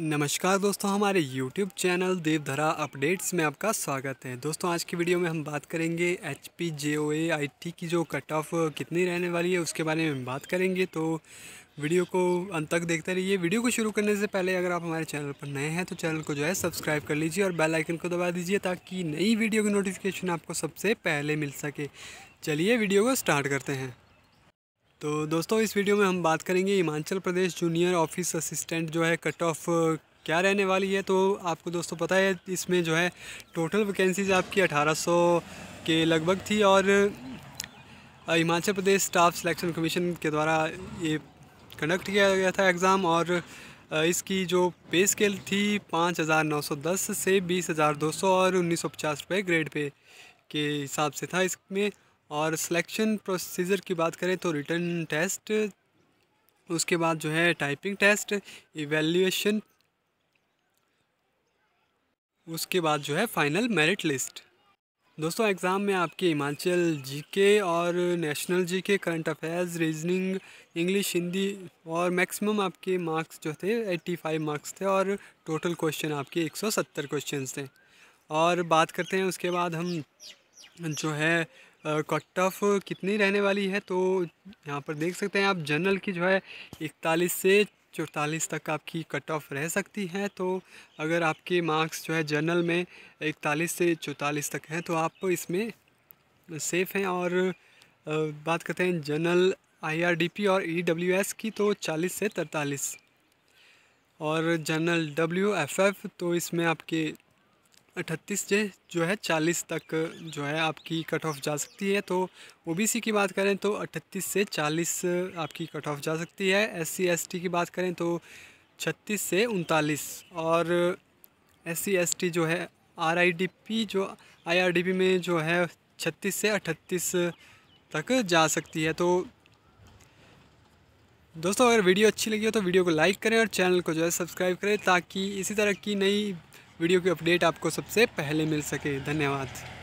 नमस्कार दोस्तों हमारे YouTube चैनल देवधरा अपडेट्स में आपका स्वागत है दोस्तों आज की वीडियो में हम बात करेंगे H P J O A I T की जो कट ऑफ कितनी रहने वाली है उसके बारे में हम बात करेंगे तो वीडियो को अंत तक देखते रहिए वीडियो को शुरू करने से पहले अगर आप हमारे चैनल पर नए हैं तो चैनल को जो है सब्सक्राइब कर लीजिए और बेल आइकन को दबा दीजिए ताकि नई वीडियो की नोटिफिकेशन आपको सबसे पहले मिल सके चलिए वीडियो को स्टार्ट करते हैं तो दोस्तों इस वीडियो में हम बात करेंगे Himachal Pradesh junior office assistant जो है कट ऑफ क्या रहने वाली है तो आपको दोस्तों पता है इसमें जो है टोटल वैकेंसीज आपकी 1800 के लगभग थी और Himachal Pradesh staff selection commission के द्वारा ये कंडक्ट किया गया था एग्ज़ाम और इसकी जो पे स्केल थी पाँच हज़ार नौ सौ दस से बीस हज़ार दो सौ और उन्नीस सौ पचास रुपये ग्रेड पे के हिसाब से था इसमें और सिलेक्शन प्रोसीजर की बात करें तो रिटर्न टेस्ट उसके बाद जो है टाइपिंग टेस्ट इवेल्यूशन उसके बाद जो है फाइनल मेरिट लिस्ट दोस्तों एग्ज़ाम में आपके हिमाचल जीके और national GK current affairs reasoning English Hindi और मैक्सिमम आपके मार्क्स जो थे 85 मार्क्स थे और टोटल क्वेश्चन आपके 170 क्वेश्चन थे और बात करते हैं उसके बाद हम जो है कट ऑफ कितनी रहने वाली है तो यहाँ पर देख सकते हैं आप जनरल की जो है इकतालीस से चौतालीस तक आपकी कट ऑफ रह सकती है तो अगर आपके मार्क्स जो है जनरल में इकतालीस से चौतालीस तक हैं तो आप इसमें सेफ़ हैं और बात करते हैं जनरल आईआरडीपी और ईडब्ल्यूएस की तो चालीस से तरतालीस और जनरल डब्ल्यूएफएफ तो इसमें आपके अट्ठतीस से जो है चालीस तक जो है आपकी कट ऑफ जा सकती है तो ओबीसी की बात करें तो अट्ठतीस से चालीस आपकी कट ऑफ जा सकती है एस सी की बात करें तो छत्तीस से उनतालीस और एस सी जो है आरआईडीपी जो आईआरडीपी में जो है छत्तीस से अट्ठतीस तक जा सकती है तो दोस्तों अगर वीडियो अच्छी लगी हो तो वीडियो को लाइक करें और चैनल को जो है सब्सक्राइब करें ताकि इसी तरह की नई वीडियो की अपडेट आपको सबसे पहले मिल सके धन्यवाद